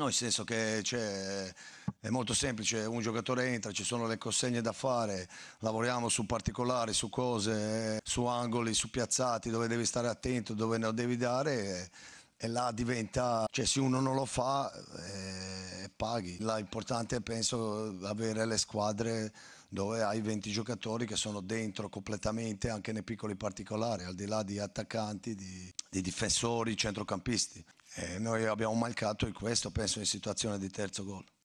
No, nel senso che cioè, è molto semplice, un giocatore entra, ci sono le consegne da fare, lavoriamo su particolari, su cose, su angoli, su piazzati dove devi stare attento, dove ne devi dare e, e là diventa, cioè se uno non lo fa... Eh, paghi. L'importante penso avere le squadre dove hai 20 giocatori che sono dentro completamente anche nei piccoli particolari, al di là di attaccanti, di, di difensori, centrocampisti. E noi abbiamo mancato in questo, penso, in situazione di terzo gol.